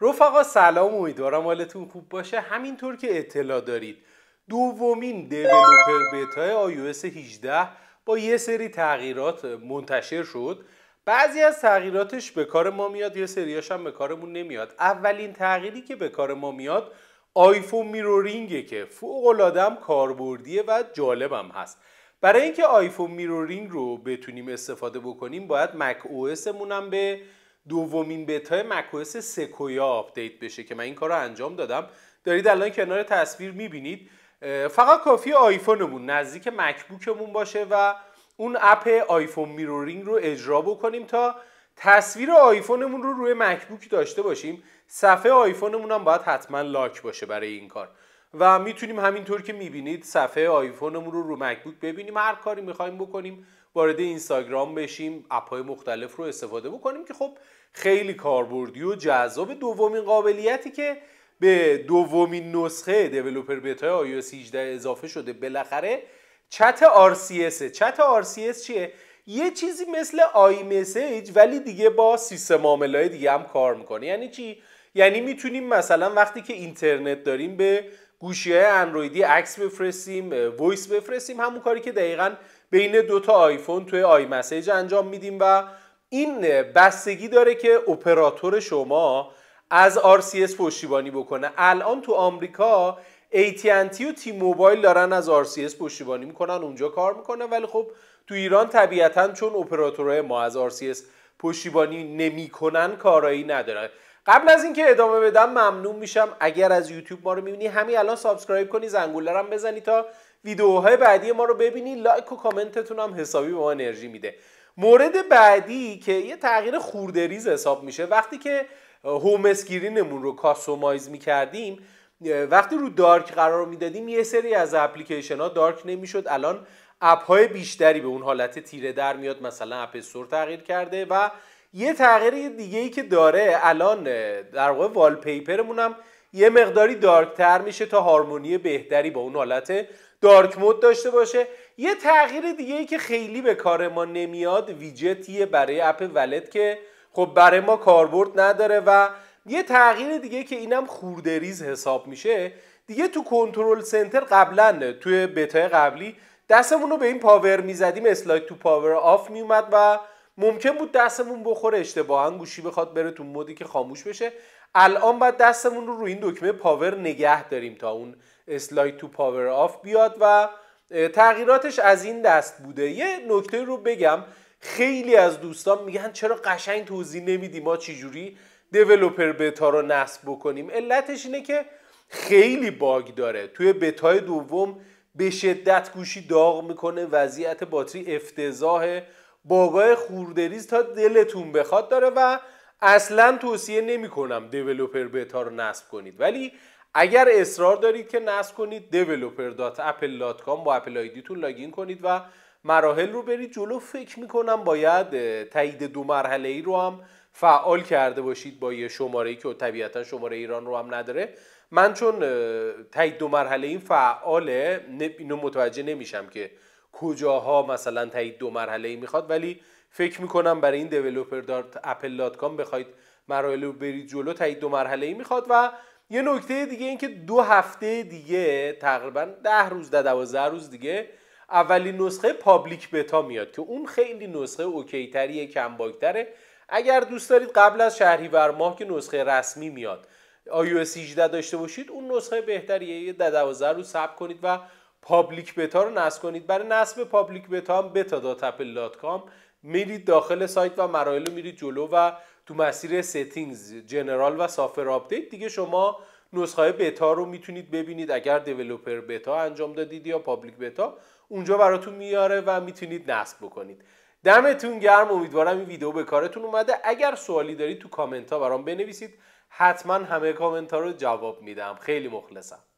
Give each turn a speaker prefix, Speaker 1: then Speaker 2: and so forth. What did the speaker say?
Speaker 1: رفقا سلام امیدوارم حالتون خوب باشه همینطور که اطلاع دارید دومین دیولوپر بتا iOS 18 با یه سری تغییرات منتشر شد بعضی از تغییراتش به کار ما میاد یه سریاش هم به کارمون نمیاد اولین تغییری که به کار ما میاد آیفون میرورینگه که فوق العاده کاربردیه و جالبم هست برای اینکه آیفون میرورینگ رو بتونیم استفاده بکنیم باید مک او هم به دومین بتای مکوس سکویا آپدیت بشه که من این کار رو انجام دادم دارید الان کنار تصویر میبینید فقط کافی آیفونمون نزدیک مکبوکمون باشه و اون اپ آیفون میرورینگ رو اجرا بکنیم تا تصویر آیفونمون رو روی مکبوک داشته باشیم صفحه آیفونمون هم باید حتما لاک باشه برای این کار و میتونیم همینطور که میبینید صفحه آیفونمون رو رو مکبوک ببینیم هر کاری میخوایم بکنیم وارد اینستاگرام بشیم اپهای مختلف رو استفاده بکنیم که خب خیلی کاربردی و جذاب دومین قابلیتی که به دومین نسخه دیولپر بتا iOS 18 اضافه شده بالاخره چت RCS چت RCS چیه یه چیزی مثل آی مسیج ولی دیگه با سیستم های دیگه هم کار میکنه یعنی چی یعنی میتونیم مثلا وقتی که اینترنت داریم به گوشی های اندرویدی عکس بفرستیم وایس بفرستیم همون کاری که دقیقا بین دوتا آیفون توی آی مسیج انجام میدیم و این بستگی داره که اپراتور شما از RCS پشتیبانی بکنه الان تو آمریکا AT&T و تی موبایل دارن از RCS پشتیبانی میکنن اونجا کار میکنه ولی خب تو ایران طبیعتا چون اپراتورهای ما از RCS پشتیبانی نمیکنن کارایی نداره قبل از اینکه ادامه بدم ممنون میشم اگر از یوتیوب ما رو میبینی همین الان سابسکرایب کنی زنگوله هم بزنی تا ویدیوهای بعدی ما رو ببینی لایک و کامنتتون هم حسابی به ما انرژی میده مورد بعدی که یه تغییر خوردریز حساب میشه وقتی که هوم اسکرینمون رو کاستومایز میکردیم وقتی رو دارک قرار میدادیم یه سری از اپلیکیشن ها دارک نمیشد الان اپ های بیشتری به اون حالت تیره در میاد مثلا اپ تغییر کرده و یه تغییر دیگه ای که داره الان در واقع والپیپرمون هم یه مقداری دارکتر میشه تا هارمونی بهتری با اون حالت دارک مود داشته باشه یه تغییر دیگه ای که خیلی به کار ما نمیاد ویجتیه برای اپ ولت که خب برای ما کاربرد نداره و یه تغییر دیگه که اینم خوردریز حساب میشه دیگه تو کنترل سنتر قبلا توی بتای قبلی دستمون رو به این پاور میزدیم اسلاید تو پاور آف میومد و ممکن بود دستمون بخوره اشتباها گوشی بخواد بره تو مودی که خاموش بشه الان باید دستمون رو روی این دکمه پاور نگه داریم تا اون اسلاید تو پاور آف بیاد و تغییراتش از این دست بوده یه نکته رو بگم خیلی از دوستان میگن چرا قشنگ توضیح نمیدی ما چجوری دیولوپر بتا رو نصب بکنیم علتش اینه که خیلی باگ داره توی بتای دوم به شدت گوشی داغ میکنه وضعیت باتری افتضاحه باگاه خوردریز تا دلتون بخواد داره و اصلا توصیه نمیکنم دیولپر بتا رو نصب کنید ولی اگر اصرار دارید که نصب کنید developer.apple.com با اپل آیدیتون لاگین کنید و مراحل رو برید جلو فکر کنم باید تایید دو مرحله ای رو هم فعال کرده باشید با یه شماره ای که طبیعتا شماره ایران رو هم نداره من چون تایید دو مرحله این فعاله اینو متوجه نمیشم که کجاها مثلا تایید دو مرحله ای میخواد ولی فکر میکنم برای این دیولپر دارت اپل دات بخواید مراحل رو برید جلو تایید دو مرحله ای میخواد و یه نکته دیگه اینکه دو هفته دیگه تقریبا ده روز ده دوازده روز دیگه اولین نسخه پابلیک بتا میاد که اون خیلی نسخه اوکی تریه کم باگتره اگر دوست دارید قبل از شهریور ماه که نسخه رسمی میاد iOS 18 داشته باشید اون نسخه بهتریه یه 12 روز صبر کنید و پابلیک بتا رو نصب کنید برای نصب پابلیک بتا هم کام میرید داخل سایت و مراحل میرید جلو و تو مسیر ستینگز جنرال و سافر آپدیت دیگه شما نسخه بتا رو میتونید ببینید اگر دیولوپر بتا انجام دادید یا پابلیک بتا اونجا براتون میاره و میتونید نصب بکنید دمتون گرم امیدوارم این ویدیو به کارتون اومده اگر سوالی دارید تو کامنت ها برام بنویسید حتما همه کامنت ها رو جواب میدم خیلی مخلصم